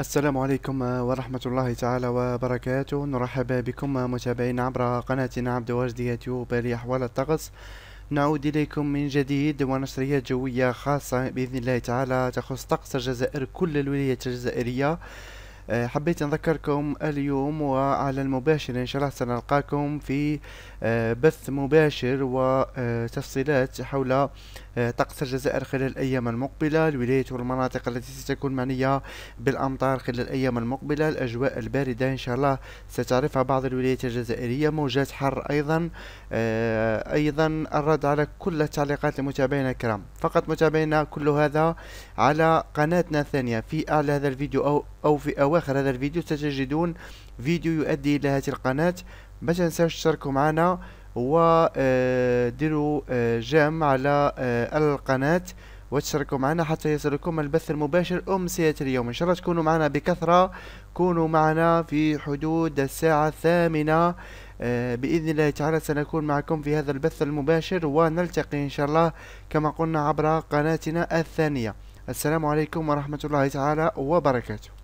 السلام عليكم ورحمة الله تعالى وبركاته نرحب بكم متابعين عبر قناتنا عبد واجد يوتيوب لأحوال الطقس نعود إليكم من جديد ونشريات جوية خاصة بإذن الله تعالى تخص طقس الجزائر كل الولايات الجزائرية آه، حبيت نذكركم اليوم وعلى المباشر إن شاء الله سنلقاكم في آه، بث مباشر وتفصيلات حول آه، طقس الجزائر خلال الأيام المقبلة الولايات والمناطق التي ستكون معنية بالأمطار خلال الأيام المقبلة الأجواء الباردة إن شاء الله ستعرفها بعض الولايات الجزائرية موجات حر أيضا أيضا الرد على كل التعليقات لمتابعينا الكرام فقط متابعينا كل هذا على قناتنا الثانية في أعلى هذا الفيديو أو, أو في أواخر آخر هذا الفيديو ستجدون فيديو يؤدي إلى هذه القناة ما تنساوش تشتركوا معنا وديروا آه، آه، جام على آه، القناة وتشتركوا معنا حتى يصلكم البث المباشر أمسية اليوم إن شاء الله تكونوا معنا بكثرة كونوا معنا في حدود الساعة الثامنة بإذن الله تعالى سنكون معكم في هذا البث المباشر ونلتقي إن شاء الله كما قلنا عبر قناتنا الثانية السلام عليكم ورحمة الله تعالى وبركاته